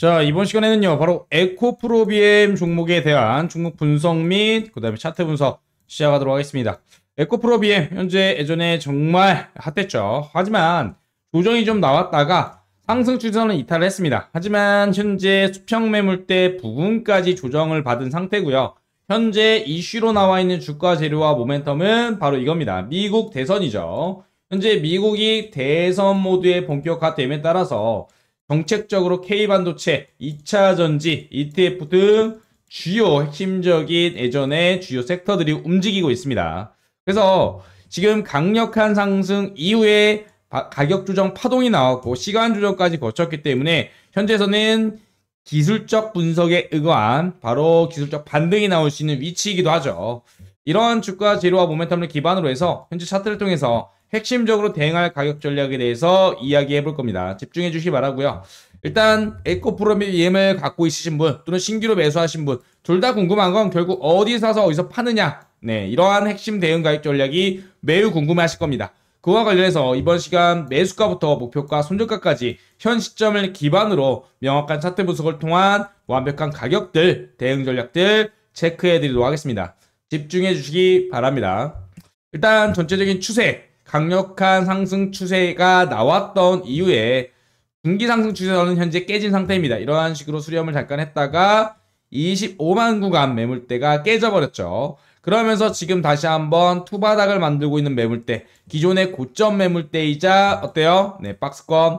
자 이번 시간에는요 바로 에코프로비엠 종목에 대한 종목 분석 및 그 다음에 차트 분석 시작하도록 하겠습니다 에코프로비엠 현재 예전에 정말 핫했죠 하지만 조정이 좀 나왔다가 상승 추세는 이탈을 했습니다 하지만 현재 수평 매물대 부분까지 조정을 받은 상태고요 현재 이슈로 나와 있는 주가 재료와 모멘텀은 바로 이겁니다 미국 대선이죠 현재 미국이 대선 모드에 본격화됨에 따라서 정책적으로 K반도체, 2차 전지, ETF 등 주요 핵심적인 예전의 주요 섹터들이 움직이고 있습니다. 그래서 지금 강력한 상승 이후에 가격 조정 파동이 나왔고 시간 조정까지 거쳤기 때문에 현재에서는 기술적 분석에 의거한 바로 기술적 반등이 나올 수 있는 위치이기도 하죠. 이러한 주가 재료와 모멘텀을 기반으로 해서 현재 차트를 통해서 핵심적으로 대응할 가격 전략에 대해서 이야기해 볼 겁니다. 집중해 주시기 바라고요. 일단 에코프로미 EM을 갖고 있으신 분 또는 신규로 매수하신 분 둘 다 궁금한 건 결국 어디 사서 어디서 파느냐 네 이러한 핵심 대응 가격 전략이 매우 궁금하실 겁니다. 그와 관련해서 이번 시간 매수가부터 목표가 손절가까지 현 시점을 기반으로 명확한 차트 분석을 통한 완벽한 가격들, 대응 전략들 체크해 드리도록 하겠습니다. 집중해 주시기 바랍니다. 일단 전체적인 추세 강력한 상승 추세가 나왔던 이후에 분기 상승 추세는 현재 깨진 상태입니다. 이러한 식으로 수렴을 잠깐 했다가 25만 구간 매물대가 깨져버렸죠. 그러면서 지금 다시 한번 투바닥을 만들고 있는 매물대 기존의 고점 매물대이자 어때요? 네 박스권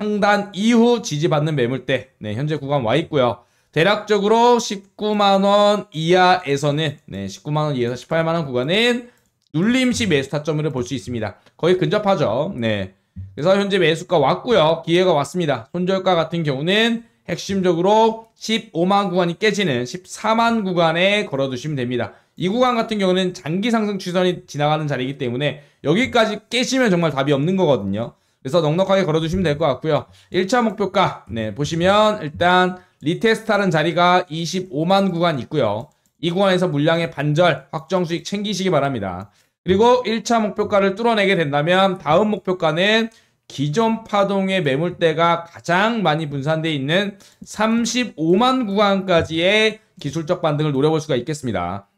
상단 이후 지지받는 매물대 네 현재 구간 와 있고요. 대략적으로 19만원 이하에서는 네 19만원 이하에서 18만원 구간은 눌림시 매수 타점을볼 수 있습니다. 거의 근접하죠. 네. 그래서 현재 매수가 왔고요. 기회가 왔습니다. 손절가 같은 경우는 핵심적으로 15만 구간이 깨지는 14만 구간에 걸어두시면 됩니다. 이 구간 같은 경우는 장기 상승 추선이 지나가는 자리이기 때문에 여기까지 깨시면 정말 답이 없는 거거든요. 그래서 넉넉하게 걸어두시면 될 것 같고요. 1차 목표가 네 보시면 일단 리테스트하는 자리가 25만 구간 있고요. 이 구간에서 물량의 반절 확정 수익 챙기시기 바랍니다. 그리고 1차 목표가를 뚫어내게 된다면 다음 목표가는 기존 파동의 매물대가 가장 많이 분산되어 있는 35만 구간까지의 기술적 반등을 노려볼 수가 있겠습니다.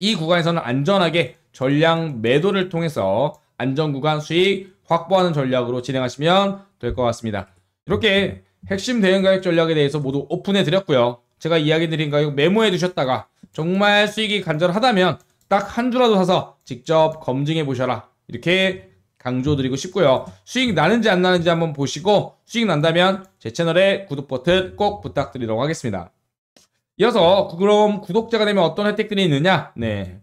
이 구간에서는 안전하게 전량 매도를 통해서 안전 구간 수익 확보하는 전략으로 진행하시면 될 것 같습니다. 이렇게 핵심 대응 가격 전략에 대해서 모두 오픈해 드렸고요. 제가 이야기 드린 가격 메모해 두셨다가 정말 수익이 간절하다면 딱한 주라도 사서 직접 검증해 보셔라. 이렇게 강조드리고 싶고요. 수익 나는지 안 나는지 한번 보시고 수익 난다면 제 채널에 구독 버튼 꼭 부탁드리도록 하겠습니다. 이어서 그럼 구독자가 되면 어떤 혜택들이 있느냐? 네,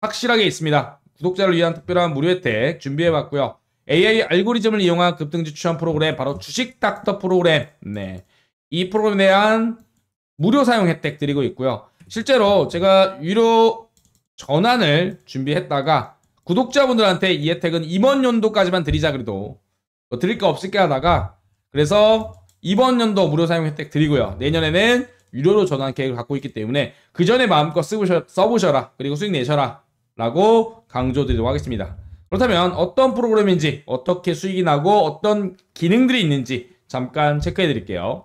확실하게 있습니다. 구독자를 위한 특별한 무료 혜택 준비해봤고요. AI 알고리즘을 이용한 급등주 추천 프로그램 바로 주식 닥터 프로그램 네, 이 프로그램에 대한 무료 사용 혜택 드리고 있고요. 실제로 제가 유료 전환을 준비했다가 구독자분들한테 이 혜택은 이번 연도까지만 드리자 그래도 뭐 드릴 거 없을게 하다가 그래서 이번 연도 무료 사용 혜택 드리고요. 내년에는 유료로 전환 계획을 갖고 있기 때문에 그 전에 마음껏 쓰보셔, 써보셔라 그리고 수익 내셔라 라고 강조드리도록 하겠습니다. 그렇다면 어떤 프로그램인지 어떻게 수익이 나고 어떤 기능들이 있는지 잠깐 체크해 드릴게요.